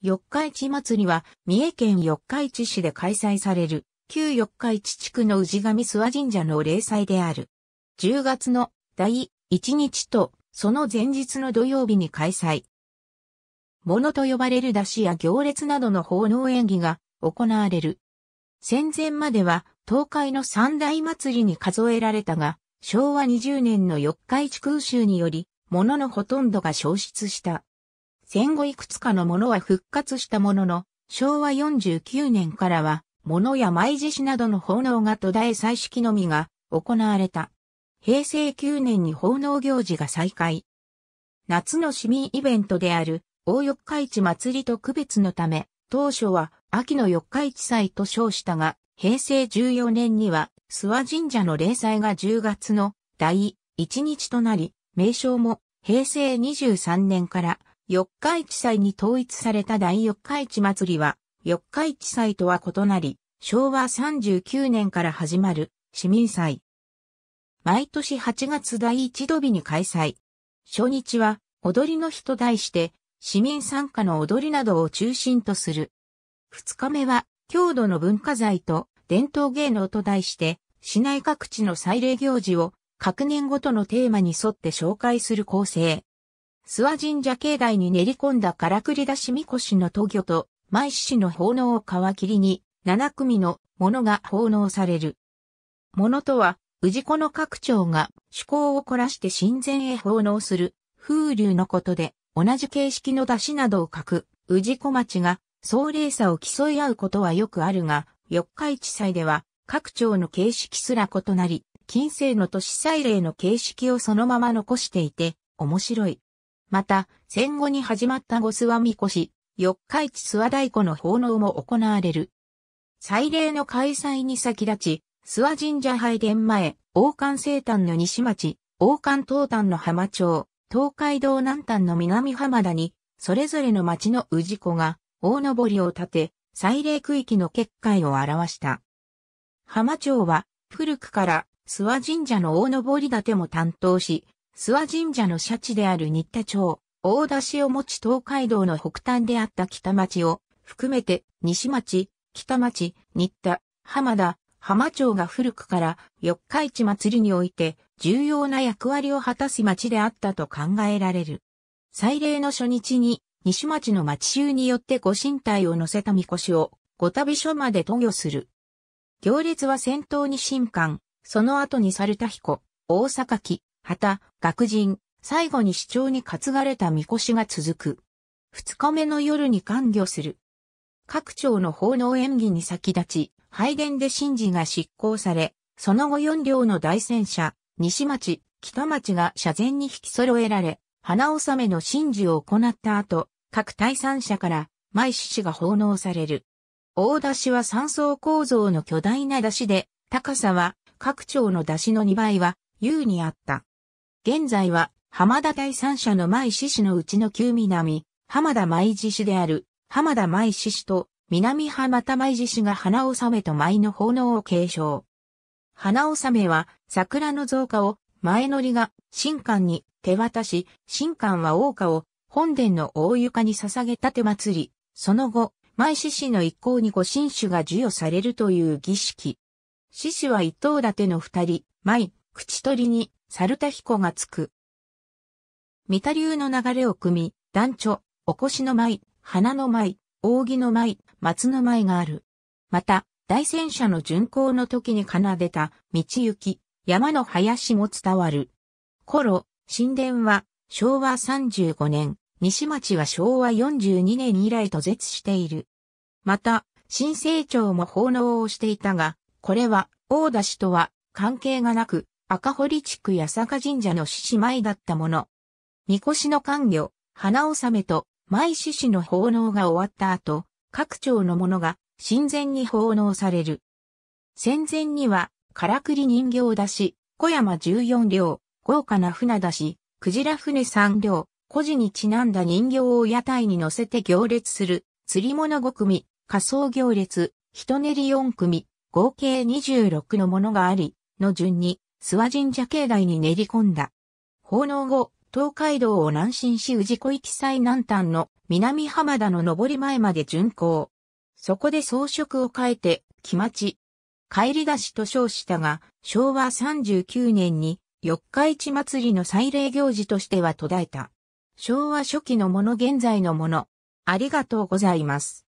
四日市祭りは、三重県四日市市で開催される、旧四日市地区の氏神諏訪神社の例祭である。10月の第1日と、その前日の土曜日に開催。物と呼ばれる出汁や行列などの奉納演技が行われる。戦前までは、東海の三大祭りに数えられたが、昭和20年の四日市空襲により、物のほとんどが消失した。戦後いくつかのものは復活したものの、昭和49年からは、物や舞獅子などの奉納が途絶え彩色のみが行われた。平成9年に奉納行事が再開。夏の市民イベントである、大四日市祭りと区別のため、当初は秋の四日市祭と称したが、平成14年には諏訪神社の霊祭が10月の第1日となり、名称も平成23年から四日市祭に統一された大四日市祭りは、四日市祭とは異なり、昭和39年から始まる市民祭。毎年8月第一土日に開催。初日は、踊りの日と題して、市民参加の踊りなどを中心とする。二日目は、郷土の文化財と伝統芸能と題して、市内各地の祭礼行事を各年ごとのテーマに沿って紹介する構成。諏訪神社境内に練り込んだからくり出しみこしの登御と、舞市の奉納を皮切りに、7組のものが奉納される。ものとは、氏子の各長が趣向を凝らして神前へ奉納する風流のことで、同じ形式の出しなどを書く氏子町が壮麗さを競い合うことはよくあるが、四日市祭では各町の形式すら異なり、近世の都市祭礼の形式をそのまま残していて、面白い。また、戦後に始まった五諏訪みこし、四日市諏訪太鼓の奉納も行われる。祭礼の開催に先立ち、諏訪神社拝殿前、王冠西端の西町、王冠東端の浜町、東海道南端の南浜田に、それぞれの町の氏子が、大登りを立て、祭礼区域の結界を表した。浜町は、古くから、諏訪神社の大登り立ても担当し、諏訪神社の社地である新田町、大田市を持ち東海道の北端であった北町を含めて西町、北町、新田、浜田、浜町が古くから四日市祭りにおいて重要な役割を果たす町であったと考えられる。祭礼の初日に西町の町衆によってご神体を乗せた神輿をご旅所まで渡御する。行列は先頭に新官、その後に猿田彦、大阪木、旗、学人、最後に市長に担がれた御越が続く。二日目の夜に完御する。各庁の奉納演技に先立ち、拝殿で神事が執行され、その後四両の大戦車、西町、北町が社前に引き揃えられ、花納めの神事を行った後、各対三者から、毎獅子が奉納される。大出しは三層構造の巨大な出しで、高さは各町の出しの2倍は、優にあった。現在は、浜田第三者の舞獅子のうちの旧南、浜田舞獅子である、浜田舞獅子と、南浜田舞獅子が花納めと舞の奉納を継承。花納めは、桜の造花を、前乗りが、新館に手渡し、新館は大花を、本殿の大床に捧げたて祭り、その後、舞獅子の一行に御神酒が授与されるという儀式。獅子は一頭立ての二人、舞、口取りに、猿田彦がつく。三田流の流れを組み、団長、おこしの舞、花の舞、扇の舞、松の舞がある。また、大戦車の巡行の時に奏でた、道行き、山の林も伝わる。頃、神殿は、昭和35年、西町は昭和42年以来途絶している。また、新成長も奉納をしていたが、これは、大田氏とは関係がなく、赤堀地区八坂神社の獅子舞だったもの。神輿の官魚、花納めと舞獅子の奉納が終わった後、各町のものが神前に奉納される。戦前には、からくり人形出し、小山十四両、豪華な船出し、クジラ船三両、孤児にちなんだ人形を屋台に乗せて行列する、釣り物5組、仮装行列、人練り4組、合計26のものがあり、の順に、諏訪神社境内に練り込んだ。奉納後、東海道を南進し氏子行き最南端の南浜田の上り前まで巡行。そこで装飾を変えて、木町。帰り出しと称したが、昭和39年に四日市祭りの祭礼行事としては途絶えた。昭和初期のもの現在のもの。ありがとうございます。